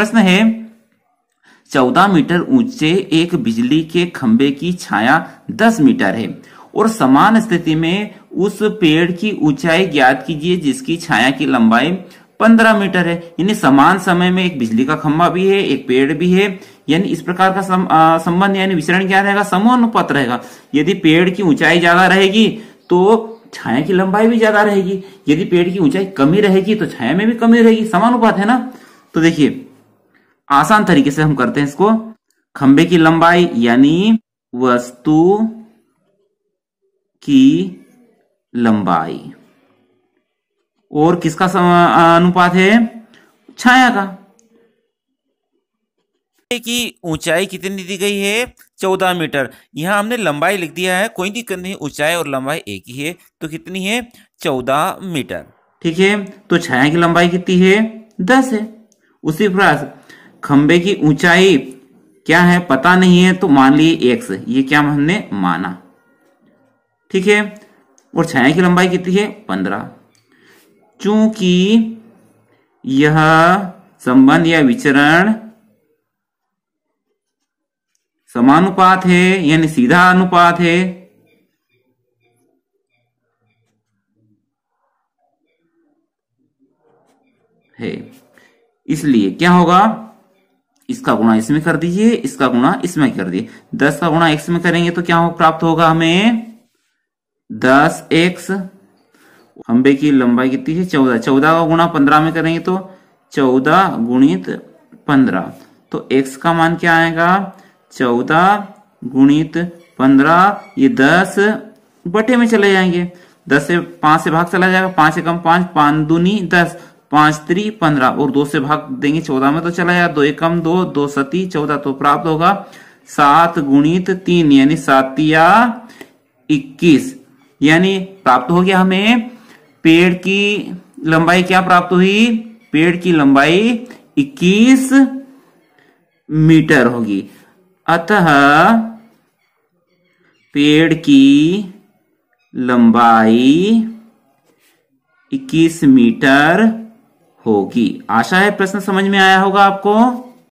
प्रश्न है चौदह मीटर ऊंचे एक बिजली के खंबे की छाया दस मीटर है और समान स्थिति में उस पेड़ की ऊंचाई ज्ञात कीजिए जिसकी छाया की लंबाई पंद्रह मीटर है यानी समान समय में एक बिजली का खंबा भी है एक पेड़ भी है यानी इस प्रकार का संबंध यानी विचरण क्या रहेगा अनुपात रहेगा यदि पेड़ की ऊंचाई ज्यादा रहेगी तो छाया की लंबाई भी ज्यादा रहेगी यदि पेड़ की ऊंचाई कमी रहेगी तो छाया में भी कमी रहेगी समानुपात है ना तो देखिए आसान तरीके से हम करते हैं इसको खंबे की लंबाई यानी वस्तु की लंबाई और किसका अनुपात है छाया का की ऊंचाई कितनी दी गई है चौदह मीटर यहां हमने लंबाई लिख दिया है कोई दिक्कत नहीं ऊंचाई और लंबाई एक ही है तो कितनी है चौदह मीटर ठीक है तो छाया की लंबाई कितनी है दस है उसी प्रकार खंबे की ऊंचाई क्या है पता नहीं है तो मान ली एक्स ये क्या हमने माना ठीक है और छाया की लंबाई कितनी है पंद्रह चूंकि यह संबंध या विचरण समानुपात है यानी सीधा अनुपात है है इसलिए क्या होगा इसका गुणा इसमें कर दीजिए इसका गुणा इसमें कर दिए दस का गुणा एक्स में करेंगे तो क्या हो प्राप्त होगा हमें दस एक्स खंबे की लंबाई कितनी है चौदह चौदह का गुणा पंद्रह में करेंगे तो चौदह गुणित पंद्रह तो एक्स का मान क्या आएगा चौदह गुणित पंद्रह ये दस बटे में चले जाएंगे दस से पांच से भाग चला जाएगा पांच से कम पांच पांच दूनी दस पांच त्री पंद्रह और दो से भाग देंगे चौदह में तो चला जाएगा दो एकम दो दो सती चौदह तो प्राप्त होगा सात गुणित तीन यानी सातिया इक्कीस यानी प्राप्त हो गया हमें पेड़ की लंबाई क्या प्राप्त हुई पेड़ की लंबाई इक्कीस मीटर होगी अतः पेड़ की लंबाई 21 मीटर होगी आशा है प्रश्न समझ में आया होगा आपको